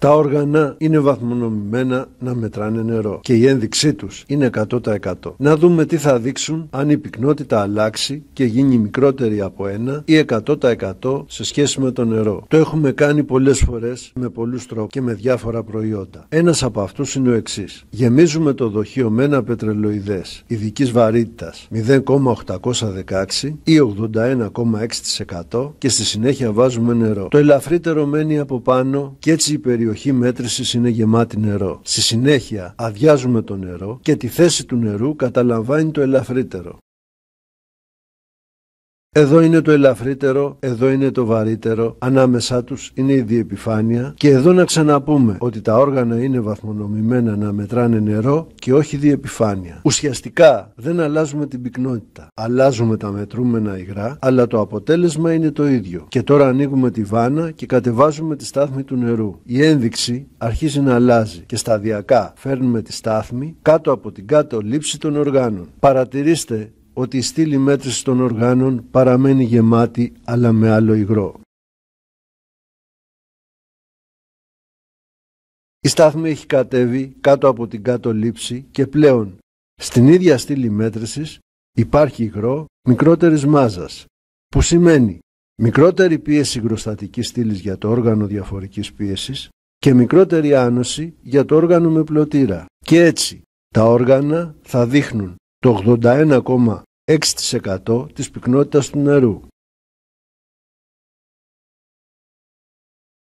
Τα όργανα είναι βαθμονομημένα να μετράνε νερό και η ένδειξή τους είναι 100%. Να δούμε τι θα δείξουν αν η πυκνότητα αλλάξει και γίνει μικρότερη από 1 ή 100% σε σχέση με το νερό. Το έχουμε κάνει πολλές φορές με πολλούς τρόπους και με διάφορα προϊόντα. Ένας από αυτούς είναι ο εξής. Γεμίζουμε το δοχείο με ένα πετρελοειδές ειδικής βαρύτητας 0,816 ή 81,6% και στη συνέχεια βάζουμε νερό. Το ελαφρύτερο μένει από πάνω και έτσι η περιοχή περιοχή μέτρησης είναι γεμάτη νερό. Στη συνέχεια αδειάζουμε το νερό και τη θέση του νερού καταλαμβάνει το ελαφρύτερο. Εδώ είναι το ελαφρύτερο, εδώ είναι το βαρύτερο, ανάμεσά τους είναι η διεπιφάνεια και εδώ να ξαναπούμε ότι τα όργανα είναι βαθμονομημένα να μετράνε νερό και όχι διεπιφάνεια. Ουσιαστικά δεν αλλάζουμε την πυκνότητα, αλλάζουμε τα μετρούμενα υγρά, αλλά το αποτέλεσμα είναι το ίδιο. Και τώρα ανοίγουμε τη βάνα και κατεβάζουμε τη στάθμη του νερού. Η ένδειξη αρχίζει να αλλάζει και σταδιακά φέρνουμε τη στάθμη κάτω από την κάτω λήψη των οργάνων. Παρατηρήστε ότι η στήλη μέτρησης των οργάνων παραμένει γεμάτη αλλά με άλλο υγρό. Η στάθμη έχει κατέβει κάτω από την κάτω λήψη και πλέον στην ίδια στήλη μέτρησης υπάρχει υγρό μικρότερης μάζας, που σημαίνει μικρότερη πίεση υγροστατικής στήλης για το όργανο διαφορικής πίεσης και μικρότερη άνοση για το όργανο με πλωτήρα. Και έτσι τα όργανα θα δείχνουν το 6% της πυκνότητας του νερού.